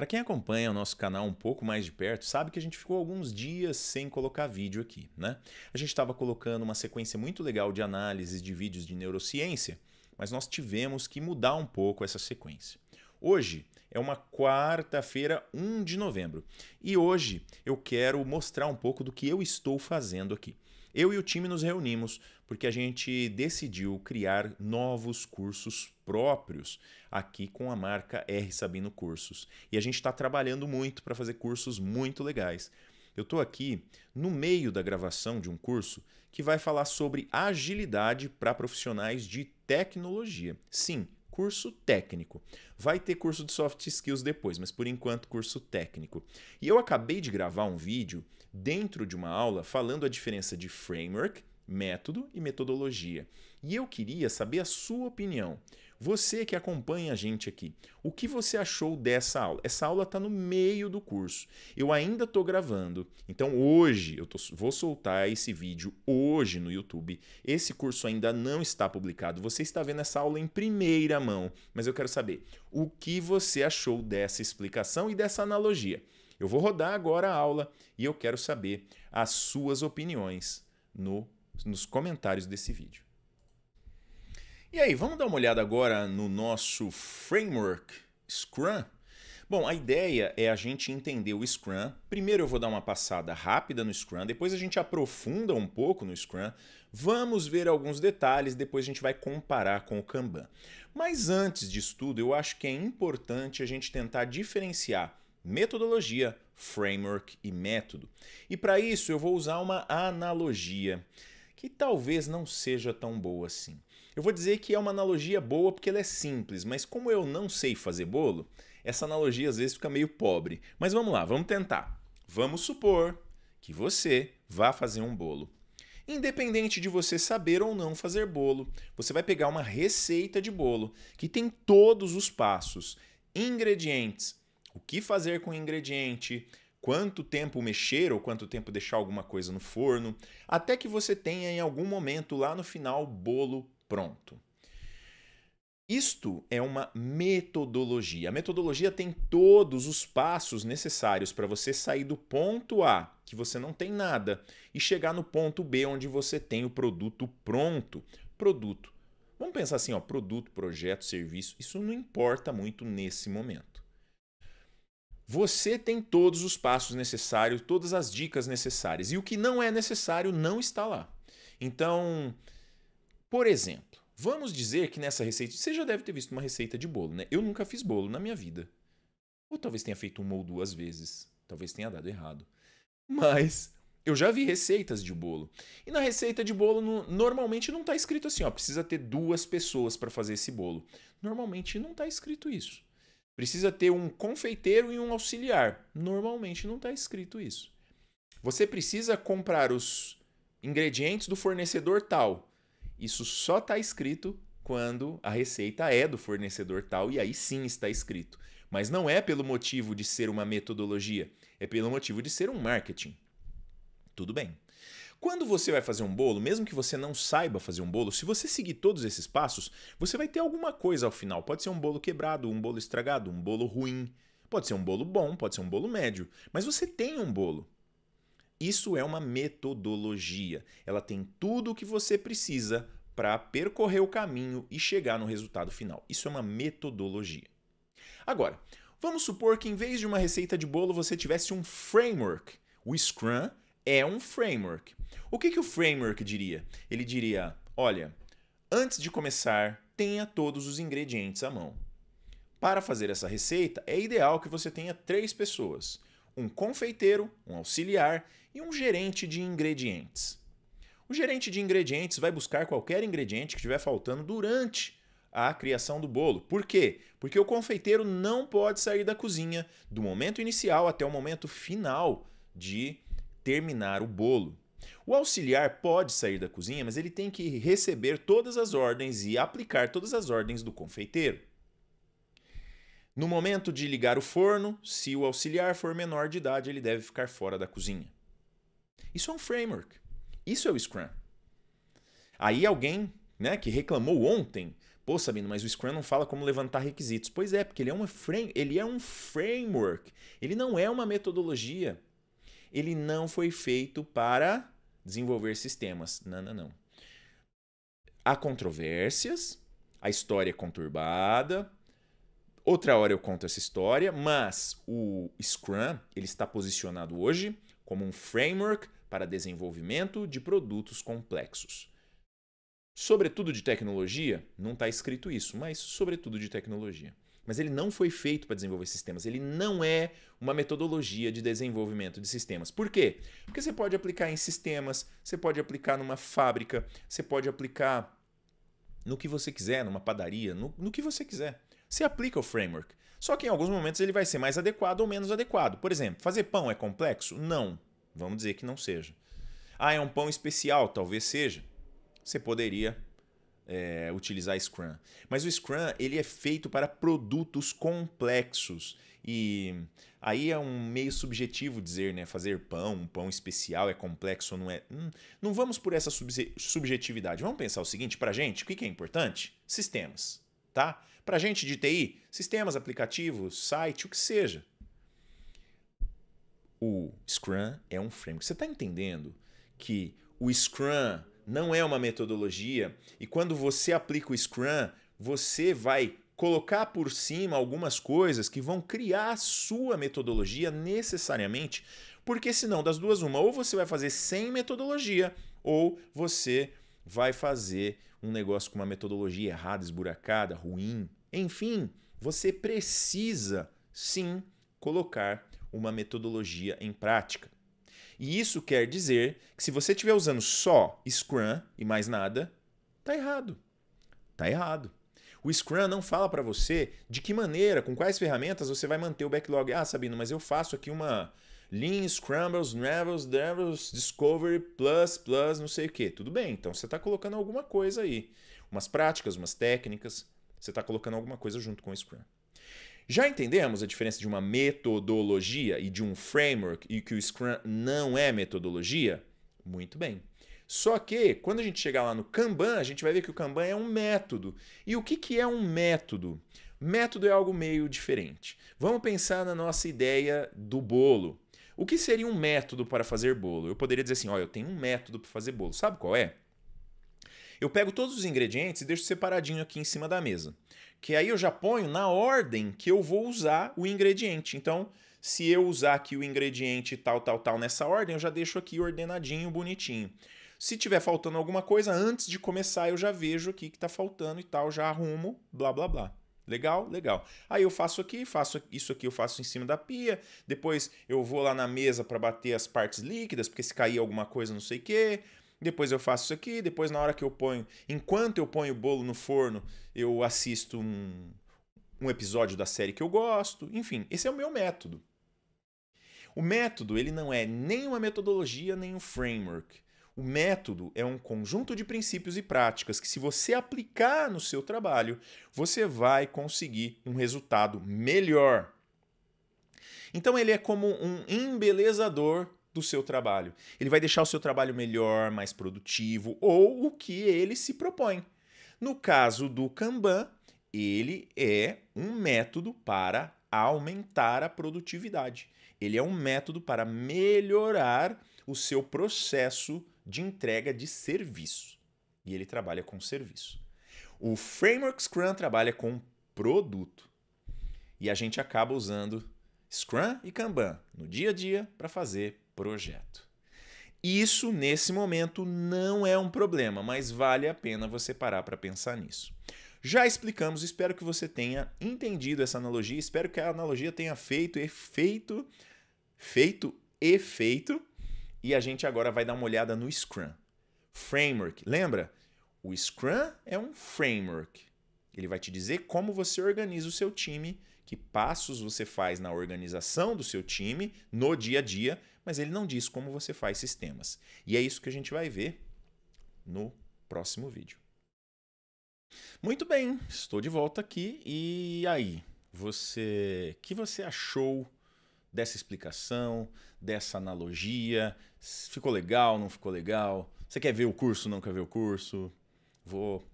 Para quem acompanha o nosso canal um pouco mais de perto, sabe que a gente ficou alguns dias sem colocar vídeo aqui, né? A gente estava colocando uma sequência muito legal de análises de vídeos de neurociência, mas nós tivemos que mudar um pouco essa sequência. Hoje é uma quarta-feira, 1 de novembro. E hoje eu quero mostrar um pouco do que eu estou fazendo aqui. Eu e o time nos reunimos porque a gente decidiu criar novos cursos próprios aqui com a marca R Sabino Cursos. E a gente está trabalhando muito para fazer cursos muito legais. Eu estou aqui no meio da gravação de um curso que vai falar sobre agilidade para profissionais de tecnologia. Sim, curso técnico. Vai ter curso de soft skills depois, mas por enquanto curso técnico. E eu acabei de gravar um vídeo dentro de uma aula falando a diferença de framework, método e metodologia. E eu queria saber a sua opinião. Você que acompanha a gente aqui, o que você achou dessa aula? Essa aula está no meio do curso. Eu ainda estou gravando, então hoje eu tô, vou soltar esse vídeo hoje no YouTube. Esse curso ainda não está publicado. Você está vendo essa aula em primeira mão, mas eu quero saber o que você achou dessa explicação e dessa analogia. Eu vou rodar agora a aula e eu quero saber as suas opiniões no, nos comentários desse vídeo. E aí, vamos dar uma olhada agora no nosso framework Scrum? Bom, a ideia é a gente entender o Scrum. Primeiro eu vou dar uma passada rápida no Scrum, depois a gente aprofunda um pouco no Scrum, vamos ver alguns detalhes, depois a gente vai comparar com o Kanban. Mas antes disso tudo, eu acho que é importante a gente tentar diferenciar metodologia, framework e método. E para isso eu vou usar uma analogia que talvez não seja tão boa assim. Eu vou dizer que é uma analogia boa porque ela é simples, mas como eu não sei fazer bolo, essa analogia às vezes fica meio pobre. Mas vamos lá, vamos tentar. Vamos supor que você vá fazer um bolo. Independente de você saber ou não fazer bolo, você vai pegar uma receita de bolo que tem todos os passos, ingredientes, o que fazer com o ingrediente, quanto tempo mexer ou quanto tempo deixar alguma coisa no forno, até que você tenha em algum momento lá no final bolo Pronto. Isto é uma metodologia. A metodologia tem todos os passos necessários para você sair do ponto A, que você não tem nada, e chegar no ponto B, onde você tem o produto pronto. Produto. Vamos pensar assim, ó, produto, projeto, serviço, isso não importa muito nesse momento. Você tem todos os passos necessários, todas as dicas necessárias, e o que não é necessário não está lá. Então, por exemplo, vamos dizer que nessa receita. Você já deve ter visto uma receita de bolo, né? Eu nunca fiz bolo na minha vida. Ou talvez tenha feito uma ou duas vezes. Talvez tenha dado errado. Mas eu já vi receitas de bolo. E na receita de bolo, no, normalmente não está escrito assim, ó, precisa ter duas pessoas para fazer esse bolo. Normalmente não está escrito isso. Precisa ter um confeiteiro e um auxiliar. Normalmente não está escrito isso. Você precisa comprar os ingredientes do fornecedor tal. Isso só está escrito quando a receita é do fornecedor tal e aí sim está escrito. Mas não é pelo motivo de ser uma metodologia, é pelo motivo de ser um marketing. Tudo bem. Quando você vai fazer um bolo, mesmo que você não saiba fazer um bolo, se você seguir todos esses passos, você vai ter alguma coisa ao final. Pode ser um bolo quebrado, um bolo estragado, um bolo ruim. Pode ser um bolo bom, pode ser um bolo médio. Mas você tem um bolo. Isso é uma metodologia. Ela tem tudo o que você precisa para percorrer o caminho e chegar no resultado final. Isso é uma metodologia. Agora, vamos supor que em vez de uma receita de bolo você tivesse um framework. O Scrum é um framework. O que, que o framework diria? Ele diria: olha, antes de começar, tenha todos os ingredientes à mão. Para fazer essa receita, é ideal que você tenha três pessoas um confeiteiro, um auxiliar e um gerente de ingredientes. O gerente de ingredientes vai buscar qualquer ingrediente que estiver faltando durante a criação do bolo. Por quê? Porque o confeiteiro não pode sair da cozinha do momento inicial até o momento final de terminar o bolo. O auxiliar pode sair da cozinha, mas ele tem que receber todas as ordens e aplicar todas as ordens do confeiteiro. No momento de ligar o forno, se o auxiliar for menor de idade, ele deve ficar fora da cozinha. Isso é um framework. Isso é o Scrum. Aí alguém né, que reclamou ontem, pô, Sabino, mas o Scrum não fala como levantar requisitos. Pois é, porque ele é, uma frame, ele é um framework. Ele não é uma metodologia. Ele não foi feito para desenvolver sistemas. Não, não, não. Há controvérsias, a história é conturbada, Outra hora eu conto essa história, mas o Scrum ele está posicionado hoje como um framework para desenvolvimento de produtos complexos. Sobretudo de tecnologia, não está escrito isso, mas sobretudo de tecnologia. Mas ele não foi feito para desenvolver sistemas, ele não é uma metodologia de desenvolvimento de sistemas. Por quê? Porque você pode aplicar em sistemas, você pode aplicar numa fábrica, você pode aplicar no que você quiser, numa padaria, no, no que você quiser você aplica o framework. Só que em alguns momentos ele vai ser mais adequado ou menos adequado. Por exemplo, fazer pão é complexo? Não. Vamos dizer que não seja. Ah, é um pão especial? Talvez seja. Você poderia é, utilizar Scrum. Mas o Scrum ele é feito para produtos complexos. E aí é um meio subjetivo dizer, né? Fazer pão, um pão especial é complexo ou não é. Hum, não vamos por essa subjetividade. Vamos pensar o seguinte: para gente, o que é importante? Sistemas tá? Para gente de TI, sistemas, aplicativos, site, o que seja. O Scrum é um framework. Você está entendendo que o Scrum não é uma metodologia e quando você aplica o Scrum, você vai colocar por cima algumas coisas que vão criar a sua metodologia necessariamente, porque senão das duas uma, ou você vai fazer sem metodologia ou você vai fazer um negócio com uma metodologia errada, esburacada, ruim. Enfim, você precisa sim colocar uma metodologia em prática. E isso quer dizer que se você estiver usando só Scrum e mais nada, tá errado. Tá errado. O Scrum não fala para você de que maneira, com quais ferramentas você vai manter o backlog. Ah, Sabino, mas eu faço aqui uma Lean, Scrambles, Nevels, Devils, Discovery, Plus, Plus, não sei o que. Tudo bem, então você está colocando alguma coisa aí. Umas práticas, umas técnicas, você está colocando alguma coisa junto com o Scrum. Já entendemos a diferença de uma metodologia e de um framework e que o Scrum não é metodologia? Muito bem. Só que quando a gente chegar lá no Kanban, a gente vai ver que o Kanban é um método. E o que, que é um método? Método é algo meio diferente. Vamos pensar na nossa ideia do bolo. O que seria um método para fazer bolo? Eu poderia dizer assim: ó, eu tenho um método para fazer bolo. Sabe qual é? Eu pego todos os ingredientes e deixo separadinho aqui em cima da mesa. Que aí eu já ponho na ordem que eu vou usar o ingrediente. Então, se eu usar aqui o ingrediente tal, tal, tal nessa ordem, eu já deixo aqui ordenadinho, bonitinho. Se tiver faltando alguma coisa, antes de começar, eu já vejo aqui que está faltando e tal, já arrumo, blá, blá, blá. Legal? Legal. Aí eu faço aqui, faço isso aqui, eu faço em cima da pia. Depois eu vou lá na mesa para bater as partes líquidas, porque se cair alguma coisa, não sei o quê. Depois eu faço isso aqui, depois na hora que eu ponho, enquanto eu ponho o bolo no forno, eu assisto um, um episódio da série que eu gosto. Enfim, esse é o meu método. O método, ele não é nem uma metodologia, nem um framework. O método é um conjunto de princípios e práticas que, se você aplicar no seu trabalho, você vai conseguir um resultado melhor. Então, ele é como um embelezador do seu trabalho. Ele vai deixar o seu trabalho melhor, mais produtivo ou o que ele se propõe. No caso do Kanban, ele é um método para aumentar a produtividade. Ele é um método para melhorar o seu processo de entrega de serviço. E ele trabalha com serviço. O framework Scrum trabalha com produto. E a gente acaba usando Scrum e Kanban no dia a dia para fazer projeto. Isso, nesse momento, não é um problema, mas vale a pena você parar para pensar nisso. Já explicamos, espero que você tenha entendido essa analogia, espero que a analogia tenha feito efeito, feito efeito e a gente agora vai dar uma olhada no Scrum. Framework, lembra? O Scrum é um framework. Ele vai te dizer como você organiza o seu time, que passos você faz na organização do seu time no dia a dia, mas ele não diz como você faz sistemas. E é isso que a gente vai ver no próximo vídeo. Muito bem, estou de volta aqui. E aí, você, que você achou dessa explicação, dessa analogia. Ficou legal, não ficou legal? Você quer ver o curso, não quer ver o curso? Vou.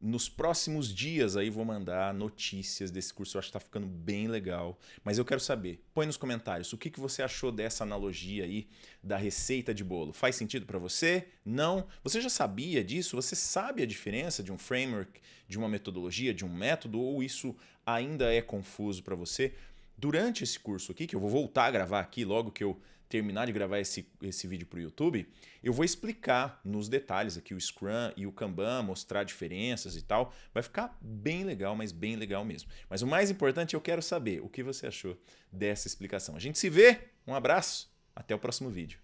Nos próximos dias aí vou mandar notícias desse curso, eu acho que tá ficando bem legal. Mas eu quero saber, põe nos comentários o que, que você achou dessa analogia aí da receita de bolo. Faz sentido para você? Não? Você já sabia disso? Você sabe a diferença de um framework, de uma metodologia, de um método? Ou isso ainda é confuso para você? durante esse curso aqui, que eu vou voltar a gravar aqui logo que eu terminar de gravar esse, esse vídeo para o YouTube, eu vou explicar nos detalhes aqui o Scrum e o Kanban, mostrar diferenças e tal. Vai ficar bem legal, mas bem legal mesmo. Mas o mais importante, eu quero saber o que você achou dessa explicação. A gente se vê, um abraço, até o próximo vídeo.